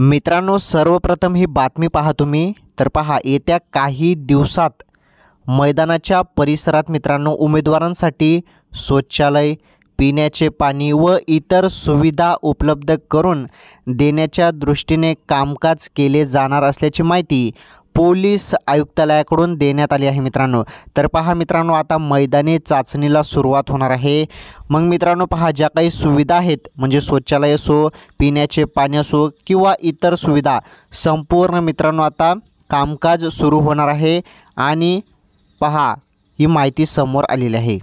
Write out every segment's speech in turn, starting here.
मित्रांनो सर्वप्रथम ही बातमी पहा तुम्ही तर पहा येत्या काही दिवसात मैदानाच्या परिसरात मित्रांनो उमेदवारांसाठी शौचालय पिण्याचे पाणी व इतर सुविधा उपलब्ध करून देण्याच्या दृष्टीने कामकाज केले जाणार असल्याची माहिती पोलीस आयुक्तालयाकडून देण्यात आली आहे मित्रांनो तर पहा मित्रांनो आता मैदानी चाचणीला सुरुवात होणार आहे मग मित्रांनो पहा ज्या काही सुविधा आहेत म्हणजे शौचालय असो पिण्याचे पाणी असो किंवा इतर सुविधा संपूर्ण मित्रांनो आता कामकाज सुरू होणार आहे आणि पहा ही माहिती समोर आलेली आहे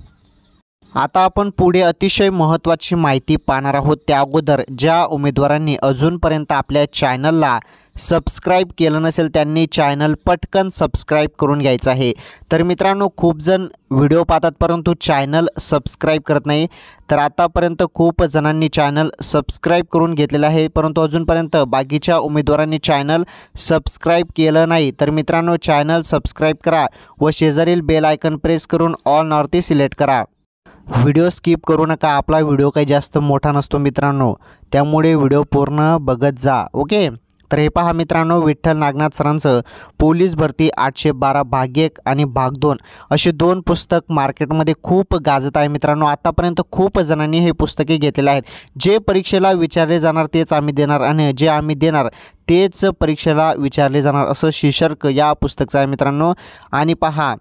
आता आपण पुढे अतिशय महत्त्वाची माहिती पाहणार आहोत त्या अगोदर ज्या उमेदवारांनी अजूनपर्यंत आपल्या चॅनलला सबस्क्राईब केलं नसेल त्यांनी चॅनल पटकन सबस्क्राईब करून घ्यायचं आहे तर मित्रांनो खूप जण व्हिडिओ पाहतात परंतु चॅनल सबस्क्राईब करत नाही तर आतापर्यंत खूप जणांनी चॅनल सबस्क्राईब करून घेतलेलं आहे परंतु अजूनपर्यंत बाकीच्या उमेदवारांनी चॅनल सबस्क्राईब केलं नाही तर मित्रांनो चॅनल सबस्क्राईब करा व शेजारील बेल आयकन प्रेस करून ऑल नॉर्थी सिलेक्ट करा व्हिडिओ स्किप करू नका आपला व्हिडिओ काही जास्त मोठा नसतो मित्रांनो त्यामुळे व्हिडिओ पूर्ण बघत जा ओके तर हे पहा मित्रांनो विठ्ठल नागनाथ सरांचं पोलीस भरती आठशे बारा भाग एक आणि भाग दोन असे दोन पुस्तक मार्केटमध्ये खूप गाजत आहे मित्रांनो आतापर्यंत खूप जणांनी हे पुस्तके घेतलेले आहेत जे परीक्षेला विचारले जाणार तेच आम्ही देणार आणि जे आम्ही देणार तेच परीक्षेला विचारले जाणार असं शीर्षक या पुस्तकचं आहे मित्रांनो आणि पहा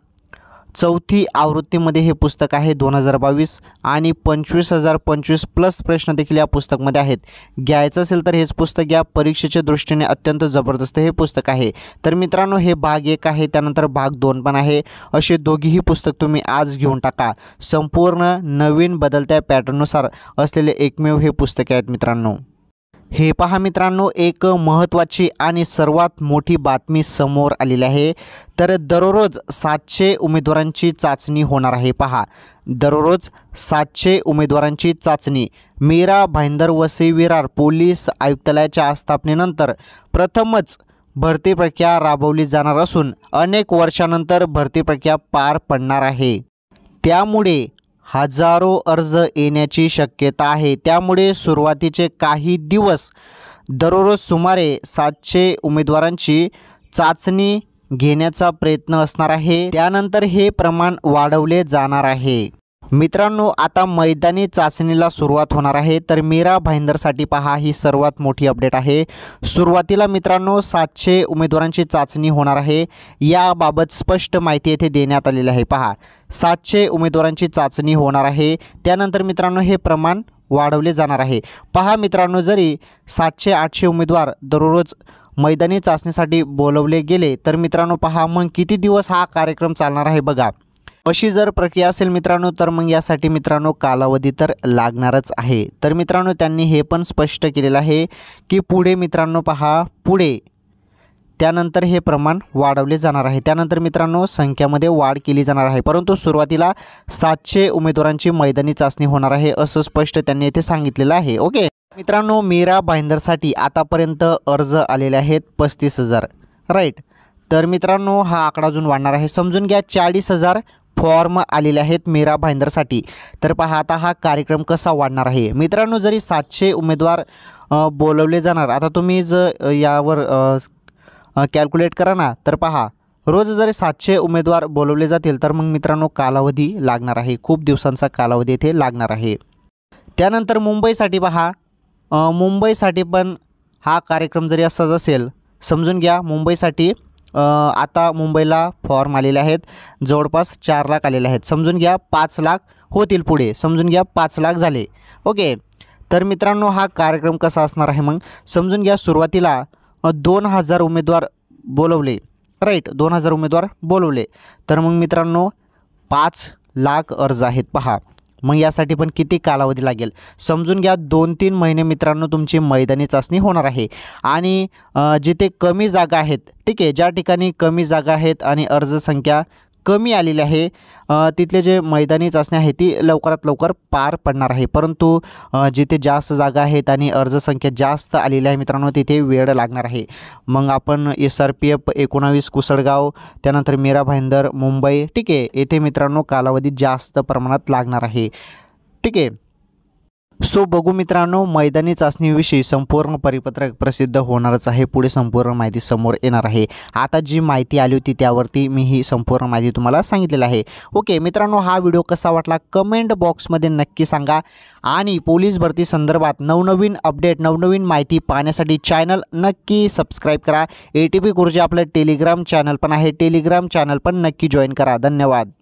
चौथी आवृत्तीमध्ये हे पुस्तक आहे दोन हजार बावीस आणि पंचवीस हजार पंचवीस प्लस प्रश्न देखील या पुस्तकमध्ये आहेत घ्यायचं असेल तर हेच पुस्तक या परीक्षेच्या दृष्टीने अत्यंत जबरदस्त हे पुस्तक आहे तर मित्रांनो हे भाग एक आहे त्यानंतर भाग दोन पण आहे असे दोघीही पुस्तक तुम्ही आज घेऊन टाका संपूर्ण नवीन बदलत्या पॅटर्ननुसार असलेले एकमेव हे पुस्तके आहेत मित्रांनो हे पहा मित्रांनो एक महत्त्वाची आणि सर्वात मोठी बातमी समोर आलेली आहे तर दररोज सातशे उमेदवारांची चाचणी होणार आहे पहा दररोज सातशे उमेदवारांची चाचणी मीरा भाईंदर वसई विरार पोलीस आयुक्तालयाच्या स्थापनेनंतर प्रथमच भरती प्रक्रिया राबवली जाणार असून अनेक वर्षानंतर भरती प्रक्रिया पार पडणार आहे त्यामुळे हजारो अर्ज येण्याची शक्यता आहे त्यामुळे सुरुवातीचे काही दिवस दररोज सुमारे सातशे उमेदवारांची चाचणी घेण्याचा प्रयत्न असणार आहे त्यानंतर हे प्रमाण वाढवले जाणार आहे मित्रांनो आता मैदानी चाचणीला सुरुवात होणार आहे तर मीरा भाईंदरसाठी पहा ही सर्वात मोठी अपडेट आहे सुरुवातीला मित्रांनो सातशे उमेदवारांची चाचणी होणार आहे याबाबत स्पष्ट माहिती येथे देण्यात आलेली आहे पहा सातशे उमेदवारांची चाचणी होणार आहे त्यानंतर मित्रांनो हे प्रमाण वाढवले जाणार आहे पहा मित्रांनो जरी सातशे आठशे उमेदवार दररोज मैदानी चाचणीसाठी बोलवले गेले तर मित्रांनो पहा मग किती दिवस हा कार्यक्रम चालणार आहे बघा अशी जर प्रक्रिया असेल मित्रांनो तर मग यासाठी मित्रांनो कालावधी तर लागणारच आहे तर मित्रांनो त्यांनी हे पण स्पष्ट केलेलं आहे की पुढे मित्रांनो पहा पुढे त्यानंतर हे प्रमाण वाढवले जाणार आहे त्यानंतर मित्रांनो संख्यामध्ये वाढ केली जाणार आहे परंतु सुरुवातीला सातशे उमेदवारांची मैदानी चाचणी होणार आहे असं स्पष्ट त्यांनी येथे सांगितलेलं आहे ओके मित्रांनो मीरा भाईंदरसाठी आतापर्यंत अर्ज आलेले आहेत पस्तीस हजार राईट तर मित्रांनो हा आकडा अजून वाढणार आहे समजून घ्या चाळीस हजार फॉर्म आलेले आहेत मीरा भाईंदरसाठी तर पहा आता हा कार्यक्रम कसा वाढणार आहे मित्रांनो जरी सातशे उमेदवार बोलवले जाणार आता तुम्ही ज यावर कॅल्क्युलेट करा ना तर पहा रोज जरी सातशे उमेदवार बोलवले जातील तर मग मित्रांनो कालावधी लागणार आहे खूप दिवसांचा कालावधी येथे लागणार आहे त्यानंतर मुंबईसाठी पहा मुंबईसाठी पण हा कार्यक्रम जरी असाच असेल समजून घ्या मुंबईसाठी आता मुंबईला फॉर्म आलेले आहेत जवळपास चार लाख आलेले आहेत समजून घ्या पाच लाख होतील पुढे समजून घ्या पाच लाख झाले ओके तर मित्रांनो हा कार्यक्रम कसा असणार आहे मग समजून घ्या सुरुवातीला दोन हजार उमेदवार बोलवले राईट दोन हजार उमेदवार बोलवले तर मग मित्रांनो पाच लाख अर्ज आहेत पहा मग यासाठी पण किती कालावधी लागेल समजून घ्या दोन तीन महिने मित्रांनो तुमची मैदानी चाचणी होणार आहे आणि जिथे कमी जागा आहेत ठीक आहे ज्या ठिकाणी कमी जागा आहेत आणि अर्ज संख्या कमी आलेली आहे तिथले जे मैदानी चाचण्या आहे ती लवकरात लवकर पार पडणार आहे परंतु जिथे जास्त जागा आहेत आणि अर्जसंख्या जास्त आलेली आहे मित्रांनो तिथे वेळ लागणार आहे मग आपण एस आर पी एफ एकोणावीस कुसळगाव त्यानंतर मीरा भाईंदर मुंबई ठीक आहे येथे मित्रांनो कालावधी जास्त प्रमाणात लागणार आहे ठीक आहे सो बघू मित्रांनो मैदानी चाचणीविषयी संपूर्ण परिपत्रक प्रसिद्ध होणारच आहे पुढे संपूर्ण माहिती समोर येणार आहे आता जी माहिती आली होती त्यावरती मी ही संपूर्ण माहिती तुम्हाला सांगितलेलं आहे ओके मित्रांनो हा व्हिडिओ कसा वाटला कमेंट बॉक्समध्ये नक्की सांगा आणि पोलीस भरती संदर्भात नवनवीन अपडेट नवनवीन माहिती पाहण्यासाठी चॅनल नक्की सबस्क्राईब करा ए टी पी गुरुजी आपलं टेलिग्राम चॅनल पण आहे टेलिग्राम चॅनल पण नक्की जॉईन करा धन्यवाद